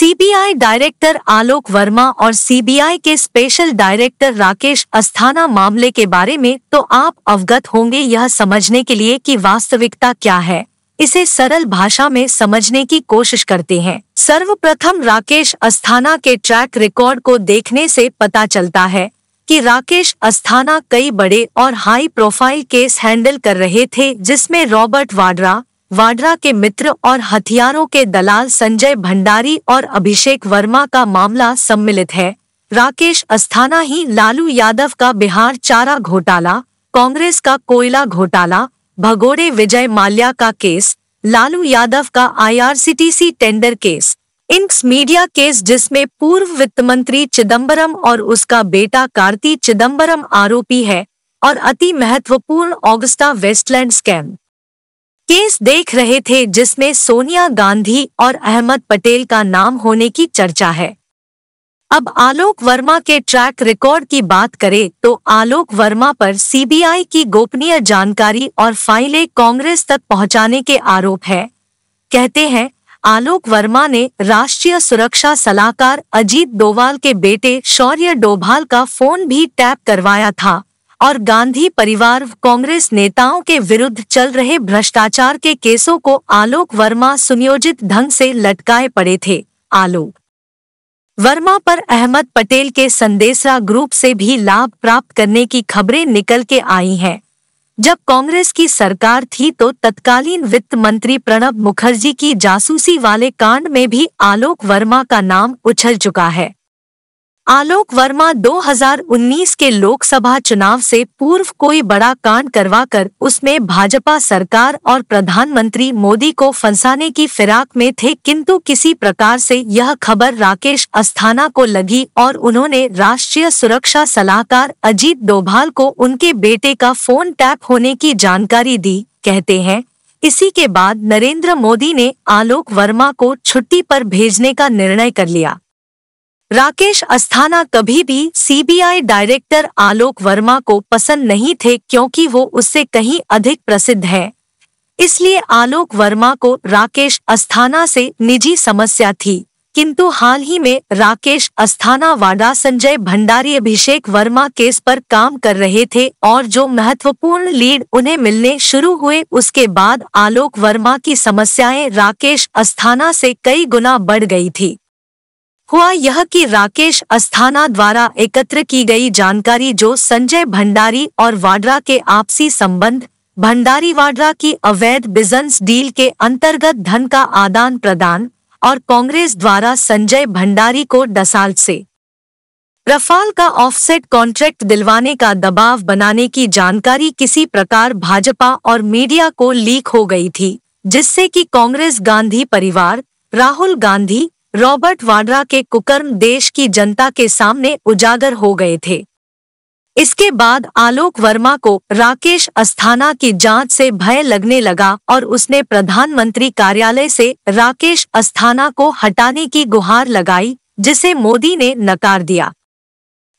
CBI director आलोक वर्मा और CBI के special director Rakesh Asthana मामले के बारे में तो आप अवगत होंगे यह समझने के लिए कि वास्तविकता क्या है इसे सरल भाषा में समझने की कोशिश करते हैं सर्वप्रथम राकेश अस्थाना के ट्रैक रिकॉर्ड को देखने से पता चलता है कि राकेश अस्थाना कई बड़े और हाई प्रोफाइल केस हैंडल कर रहे थे जिसमें रॉबर्ट वाड्रा वाड्रा के मित्र और हथियारों के दलाल संजय भंडारी और अभिषेक वर्मा का मामला सम्मिलित है राकेश अस्थाना ही लालू यादव का बिहार चारा घोटाला कांग्रेस का कोयला घोटाला भगोड़े विजय माल्या का केस लालू यादव का IRCTC tender case INX media case जिसमें पूर्व वित्त मंत्री चिदम्बरम और उसका बेटा कार्ती चिदम्बरम आरोपी है और अति महत्वपूर्ण ऑगस्टा वेस्टलैंड स्कैम केस देख रहे थे जिसमें सोनिया गांधी और अहमद पटेल का नाम होने की चर्चा है अब आलोक वर्मा के ट्रैक रिकॉर्ड की बात करें तो आलोक वर्मा पर सीबीआई की गोपनीय जानकारी और फाइलें कांग्रेस तक पहुंचाने के आरोप है कहते हैं आलोक वर्मा ने राष्ट्रीय सुरक्षा सलाहकार अजीत डोवाल के बेटे शौर्य डोभाल का फोन भी टैप करवाया था और गांधी परिवार कांग्रेस नेताओं के विरुद्ध चल रहे भ्रष्टाचार के केसों को आलोक वर्मा सुनियोजित ढंग से लटकाए पड़े थे आलोक वर्मा पर अहमद पटेल के संदेशरा ग्रुप से भी लाभ प्राप्त करने की खबरें निकल के आई हैं जब कांग्रेस की सरकार थी तो तत्कालीन वित्त मंत्री प्रणब मुखर्जी की जासूसी वाले कांड में भी आलोक वर्मा का नाम उछल चुका है आलोक वर्मा 2019 के लोकसभा चुनाव से पूर्व कोई बड़ा कांड करवाकर उसमें भाजपा सरकार और प्रधानमंत्री मोदी को फंसाने की फिराक में थे किंतु किसी प्रकार से यह खबर राकेश अस्थाना को लगी और उन्होंने राष्ट्रीय सुरक्षा सलाहकार अजीत डोभाल को उनके बेटे का फोन टैप होने की जानकारी दी कहते हैं इसी के बाद नरेंद्र मोदी ने आलोक वर्मा को छुट्टी पर भेजने का निर्णय कर लिया राकेश अस्थाना कभी भी सीबीआई डायरेक्टर आलोक वर्मा को पसंद नहीं थे क्योंकि वो उससे कहीं अधिक प्रसिद्ध हैं इसलिए आलोक वर्मा को राकेश अस्थाना से निजी समस्या थी किंतु हाल ही में राकेश अस्थाना वाडा संजय भंडारी अभिषेक वर्मा केस पर काम कर रहे थे और जो महत्वपूर्ण लीड उन्हें मिलने शुरू हुए उसके बाद आलोक वर्मा की समस्याएं राकेश अस्थाना से कई गुना बढ़ गई थी हुआ यह कि राकेश अस्थाना द्वारा एकत्र की गई जानकारी जो संजय भंडारी और वाड्रा के आपसी संबंध भंडारी वाड्रा की अवैध बिजनेस डील के अंतर्गत धन का आदान प्रदान और कांग्रेस द्वारा संजय भंडारी को डसाल से रफाल का ऑफसेट कॉन्ट्रैक्ट दिलवाने का दबाव बनाने की जानकारी किसी प्रकार भाजपा और मीडिया को लीक हो गई थी जिससे कि कांग्रेस गांधी परिवार राहुल गांधी रॉबर्ट वाड्रा के कुकर्म देश की जनता के सामने उजागर हो गए थे इसके बाद आलोक वर्मा को राकेश अस्थाना की जांच से भय लगने लगा और उसने प्रधानमंत्री कार्यालय से राकेश अस्थाना को हटाने की गुहार लगाई जिसे मोदी ने नकार दिया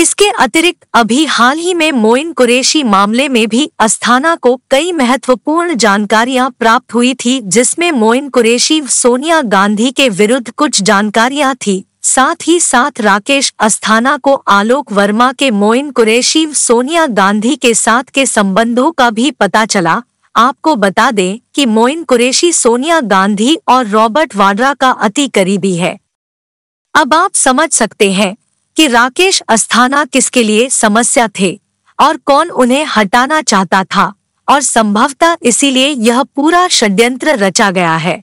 इसके अतिरिक्त अभी हाल ही में मोइन कुरेशी मामले में भी अस्थाना को कई महत्वपूर्ण जानकारियां प्राप्त हुई थी जिसमें मोइन कुरेशी सोनिया गांधी के विरुद्ध कुछ जानकारियां थी साथ ही साथ राकेश अस्थाना को आलोक वर्मा के मोइन कुरेशी सोनिया गांधी के साथ के संबंधों का भी पता चला आपको बता दें कि मोइन कुरेशी सोनिया गांधी और रॉबर्ट वाड्रा का अति करीबी है अब आप समझ सकते हैं कि राकेश अस्थाना किसके लिए समस्या थे और कौन उन्हें हटाना चाहता था और संभवतः इसीलिए यह पूरा षड्यंत्र रचा गया है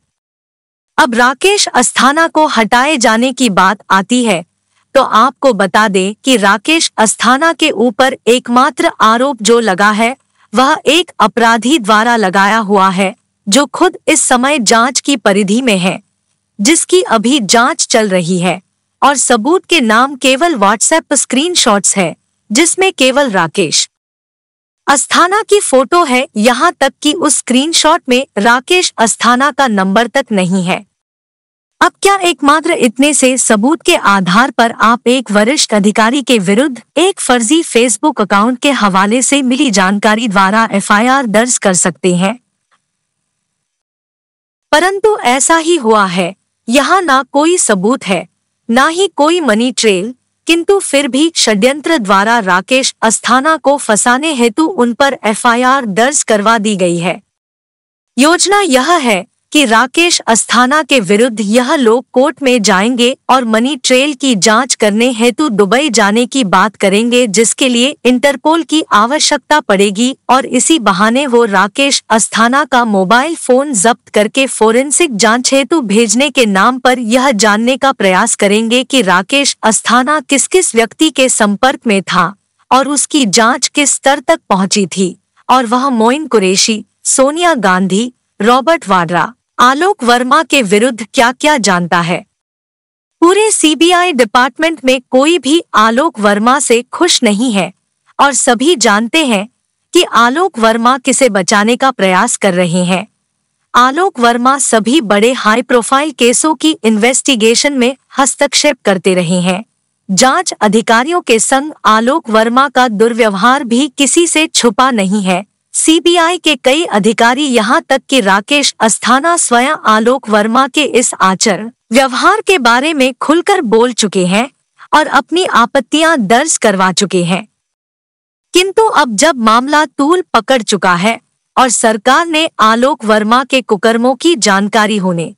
अब राकेश अस्थाना को हटाए जाने की बात आती है तो आपको बता दें कि राकेश अस्थाना के ऊपर एकमात्र आरोप जो लगा है वह एक अपराधी द्वारा लगाया हुआ है जो खुद इस समय जांच की परिधि में है जिसकी अभी जांच चल रही है और सबूत के नाम केवल व्हाट्सएप स्क्रीनशॉट्स है जिसमें केवल राकेश अस्थाना की फोटो है यहाँ तक कि उस स्क्रीनशॉट में राकेश अस्थाना का नंबर तक नहीं है अब क्या एकमात्र इतने से सबूत के आधार पर आप एक वरिष्ठ अधिकारी के विरुद्ध एक फर्जी फेसबुक अकाउंट के हवाले से मिली जानकारी द्वारा एफआईआर दर्ज कर सकते हैं परंतु ऐसा ही हुआ है यहाँ ना कोई सबूत है ना ही कोई मनी ट्रेल किंतु फिर भी षड्यंत्र द्वारा राकेश अस्थाना को फंसाने हेतु उन पर एफआईआर दर्ज करवा दी गई है योजना यह है कि राकेश अस्थाना के विरुद्ध यह लोग कोर्ट में जाएंगे और मनी ट्रेल की जांच करने हेतु दुबई जाने की बात करेंगे जिसके लिए इंटरपोल की आवश्यकता पड़ेगी और इसी बहाने वो राकेश अस्थाना का मोबाइल फोन जब्त करके फोरेंसिक जांच हेतु भेजने के नाम पर यह जानने का प्रयास करेंगे कि राकेश अस्थाना किस किस व्यक्ति के संपर्क में था और उसकी जाँच किस स्तर तक पहुँची थी और वह मोइन कुरेशी सोनिया गांधी रॉबर्ट वाड्रा आलोक वर्मा के विरुद्ध क्या क्या जानता है पूरे सीबीआई डिपार्टमेंट में कोई भी आलोक वर्मा से खुश नहीं है और सभी जानते हैं कि आलोक वर्मा किसे बचाने का प्रयास कर रहे हैं आलोक वर्मा सभी बड़े हाई प्रोफाइल केसों की इन्वेस्टिगेशन में हस्तक्षेप करते रहे हैं जांच अधिकारियों के संग आलोक वर्मा का दुर्व्यवहार भी किसी से छुपा नहीं है सीबीआई के कई अधिकारी यहां तक कि राकेश अस्थाना स्वयं आलोक वर्मा के इस आचरण व्यवहार के बारे में खुलकर बोल चुके हैं और अपनी आपत्तियां दर्ज करवा चुके हैं किंतु अब जब मामला तूल पकड़ चुका है और सरकार ने आलोक वर्मा के कुकर्मों की जानकारी होने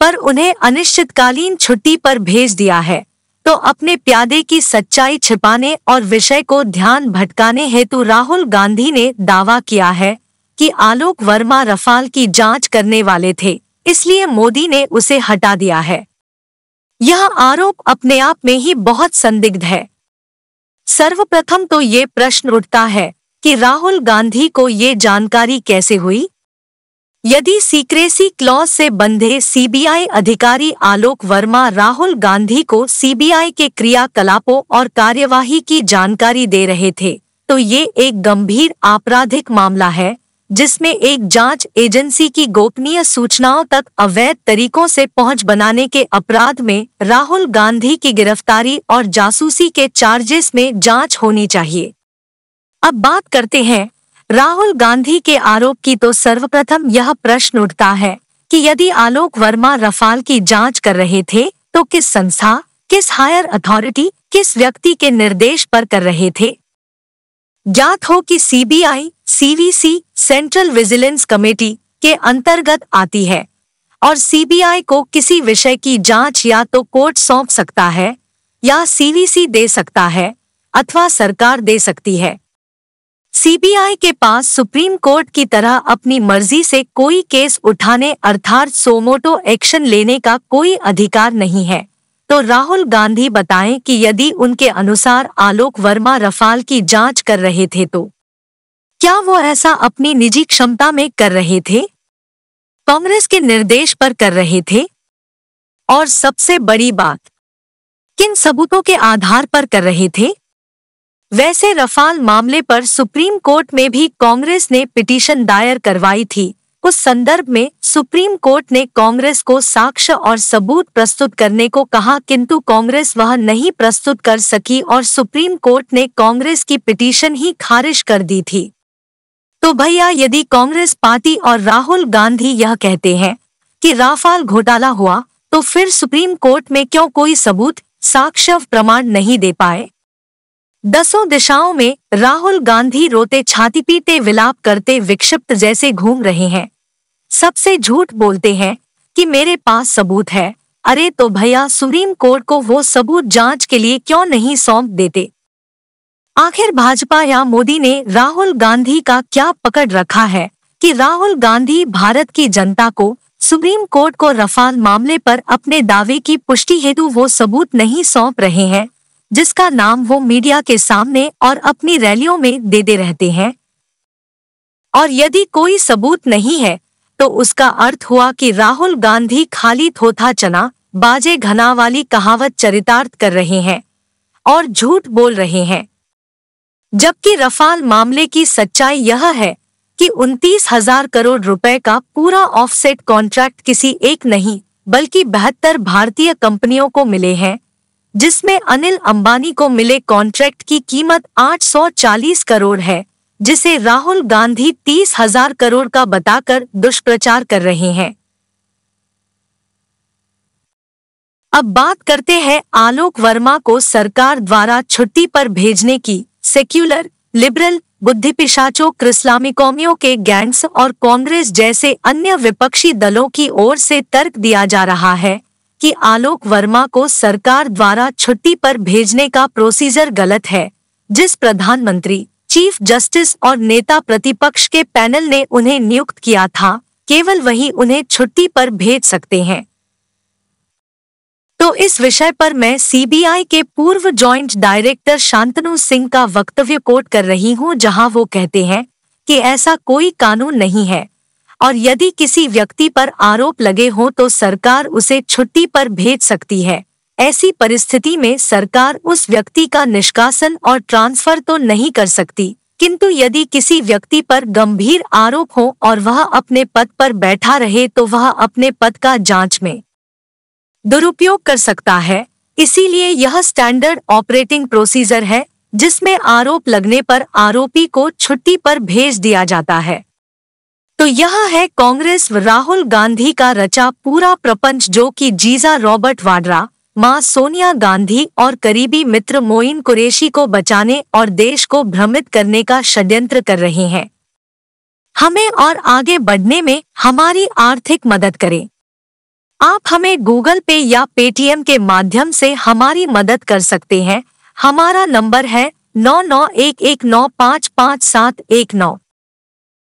पर उन्हें अनिश्चितकालीन छुट्टी पर भेज दिया है तो अपने प्यादे की सच्चाई छिपाने और विषय को ध्यान भटकाने हेतु राहुल गांधी ने दावा किया है कि आलोक वर्मा रफाल की जांच करने वाले थे इसलिए मोदी ने उसे हटा दिया है यह आरोप अपने आप में ही बहुत संदिग्ध है सर्वप्रथम तो ये प्रश्न उठता है कि राहुल गांधी को ये जानकारी कैसे हुई यदि सीक्रेसी क्लॉज से बंधे सीबीआई अधिकारी आलोक वर्मा राहुल गांधी को सीबीआई के क्रियाकलापों और कार्यवाही की जानकारी दे रहे थे तो ये एक गंभीर आपराधिक मामला है जिसमें एक जांच एजेंसी की गोपनीय सूचनाओं तक अवैध तरीकों से पहुंच बनाने के अपराध में राहुल गांधी की गिरफ्तारी और जासूसी के चार्जेस में जांच होनी चाहिए अब बात करते हैं राहुल गांधी के आरोप की तो सर्वप्रथम यह प्रश्न उठता है कि यदि आलोक वर्मा रफाल की जांच कर रहे थे तो किस संस्था किस हायर अथॉरिटी किस व्यक्ति के निर्देश पर कर रहे थे ज्ञात हो कि CBI CVC central vigilance committee के अंतर्गत आती है और सीबीआई को किसी विषय की जांच या तो कोर्ट सौंप सकता है या सीवीसी दे सकता है अथवा सरकार दे सकती है सीबीआई के पास सुप्रीम कोर्ट की तरह अपनी मर्जी से कोई केस उठाने अर्थात सोमोटो एक्शन लेने का कोई अधिकार नहीं है तो राहुल गांधी बताएं कि यदि उनके अनुसार आलोक वर्मा रफाल की जांच कर रहे थे तो क्या वो ऐसा अपनी निजी क्षमता में कर रहे थे कांग्रेस के निर्देश पर कर रहे थे और सबसे बड़ी बात किन सबूतों के आधार पर कर रहे थे वैसे रफाल मामले पर सुप्रीम कोर्ट में भी कांग्रेस ने पिटीशन दायर करवाई थी उस संदर्भ में सुप्रीम कोर्ट ने कांग्रेस को साक्ष्य और सबूत प्रस्तुत करने को कहा किंतु कांग्रेस वह नहीं प्रस्तुत कर सकी और सुप्रीम कोर्ट ने कांग्रेस की पिटीशन ही खारिज कर दी थी तो भैया यदि कांग्रेस पार्टी और राहुल गांधी यह कहते हैं कि राफाल घोटाला हुआ तो फिर सुप्रीम कोर्ट में क्यों कोई सबूत साक्ष्य प्रमाण नहीं दे पाए दसों दिशाओं में राहुल गांधी रोते छाती पीते विलाप करते विक्षिप्त जैसे घूम रहे हैं सबसे झूठ बोलते हैं कि मेरे पास सबूत है अरे तो भैया सुप्रीम कोर्ट को वो सबूत जांच के लिए क्यों नहीं सौंप देते आखिर भाजपा या मोदी ने राहुल गांधी का क्या पकड़ रखा है कि राहुल गांधी भारत की जनता को सुप्रीम कोर्ट को रफाल मामले पर अपने दावे की पुष्टि हेतु वो सबूत नहीं सौंप रहे हैं जिसका नाम वो मीडिया के सामने और अपनी रैलियों में देते रहते हैं और यदि कोई सबूत नहीं है तो उसका अर्थ हुआ कि राहुल गांधी खाली थोथा चना बाजे घना वाली कहावत चरितार्थ कर रहे हैं और झूठ बोल रहे हैं जबकि रफाल मामले की सच्चाई यह है कि उनतीस हजार करोड़ रुपए का पूरा ऑफसेट कॉन्ट्रैक्ट किसी एक नहीं बल्कि बहत्तर भारतीय कंपनियों को मिले हैं जिसमें अनिल अंबानी को मिले कॉन्ट्रैक्ट की कीमत 840 करोड़ है जिसे राहुल गांधी तीस हजार करोड़ का बताकर दुष्प्रचार कर रहे हैं अब बात करते हैं आलोक वर्मा को सरकार द्वारा छुट्टी पर भेजने की सेक्युलर लिबरल बुद्धिपिशाचों क्रिस्लामिकोमियों के गैंग्स और कांग्रेस जैसे अन्य विपक्षी दलों की ओर से तर्क दिया जा रहा है कि आलोक वर्मा को सरकार द्वारा छुट्टी पर भेजने का प्रोसीजर गलत है जिस प्रधानमंत्री चीफ जस्टिस और नेता प्रतिपक्ष के पैनल ने उन्हें नियुक्त किया था केवल वही उन्हें छुट्टी पर भेज सकते हैं तो इस विषय पर मैं सीबीआई के पूर्व जॉइंट डायरेक्टर शांतनु सिंह का वक्तव्य कोट कर रही हूं जहां वो कहते हैं कि ऐसा कोई कानून नहीं है और यदि किसी व्यक्ति पर आरोप लगे हों तो सरकार उसे छुट्टी पर भेज सकती है ऐसी परिस्थिति में सरकार उस व्यक्ति का निष्कासन और ट्रांसफर तो नहीं कर सकती किंतु यदि किसी व्यक्ति पर गंभीर आरोप हो और वह अपने पद पर बैठा रहे तो वह अपने पद का जांच में दुरुपयोग कर सकता है इसीलिए यह स्टैंडर्ड ऑपरेटिंग प्रोसीजर है जिसमें आरोप लगने पर आरोपी को छुट्टी पर भेज दिया जाता है तो यह है कांग्रेस व राहुल गांधी का रचा पूरा प्रपंच जो कि जीजा रॉबर्ट वाड्रा मां सोनिया गांधी और करीबी मित्र मोइन कुरेशी को बचाने और देश को भ्रमित करने का षड्यंत्र कर रहे हैं हमें और आगे बढ़ने में हमारी आर्थिक मदद करें आप हमें गूगल पे या पेटीएम के माध्यम से हमारी मदद कर सकते हैं हमारा नंबर है नौ नौ एक एक नौ पाँच पाँच सात एक नौ